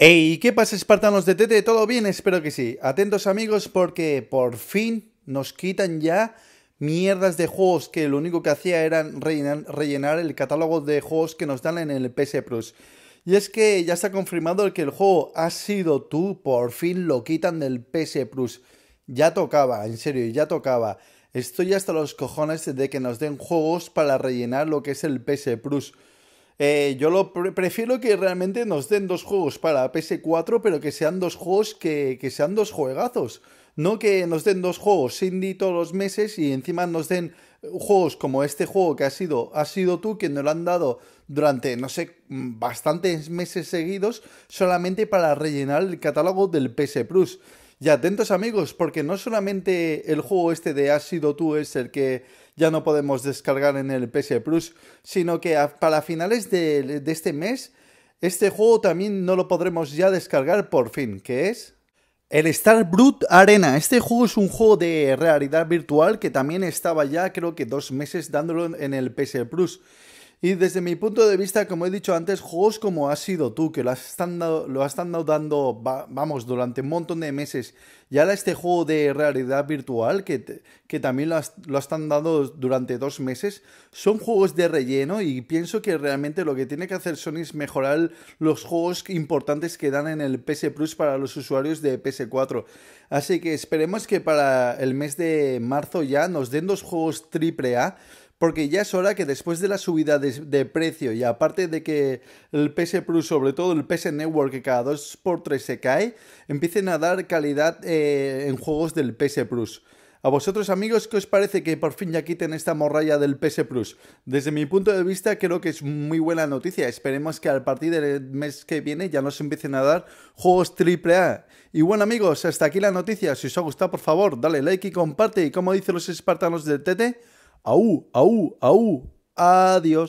Hey, ¿qué pasa espartanos de Tete? ¿Todo bien? Espero que sí. Atentos amigos porque por fin nos quitan ya mierdas de juegos que lo único que hacía era rellenar, rellenar, el catálogo de juegos que nos dan en el PS Plus. Y es que ya está confirmado que el juego ha sido tú, por fin lo quitan del PS Plus. Ya tocaba, en serio, ya tocaba. Estoy hasta los cojones de que nos den juegos para rellenar lo que es el PS Plus. Eh, yo lo prefiero que realmente nos den dos juegos para PS4, pero que sean dos juegos que, sean dos juegazos. No que nos den dos juegos indie todos los meses y encima nos den juegos como este juego que ha sido, ha sido tú quien nos lo han dado durante, no sé, bastantes meses seguidos solamente para rellenar el catálogo del PS Plus. Y atentos amigos, porque no solamente el juego este de Has sido tú es el que ya no podemos descargar en el PS Plus, sino que para finales de, este mes, este juego también no lo podremos ya descargar por fin, que es... El Star Arena. Este juego es un juego de realidad virtual que también estaba ya creo que dos meses dándolo en el PS Plus. Y desde mi punto de vista, como he dicho antes, juegos como has sido tú, que lo has estado, lo dando, vamos, durante un montón de meses, y ahora este juego de realidad virtual, que, que también lo, has, lo están dando durante dos meses, son juegos de relleno y pienso que realmente lo que tiene que hacer Sony es mejorar los juegos importantes que dan en el PS Plus para los usuarios de PS4. Así que esperemos que para el mes de marzo ya nos den dos juegos triple A porque ya es hora que después de la subida de, precio y aparte de que el PS Plus, sobre todo el PS Network, que cada 2x3 se cae, empiecen a dar calidad eh, en juegos del PS Plus. A vosotros amigos, ¿qué os parece que por fin ya quiten esta morralla del PS Plus? Desde mi punto de vista creo que es muy buena noticia. Esperemos que a partir del mes que viene ya nos empiecen a dar juegos AAA. Y bueno amigos, hasta aquí la noticia. Si os ha gustado, por favor, dale like y comparte. Y como dicen los espartanos del TT, Aú, aú, aú. Adiós.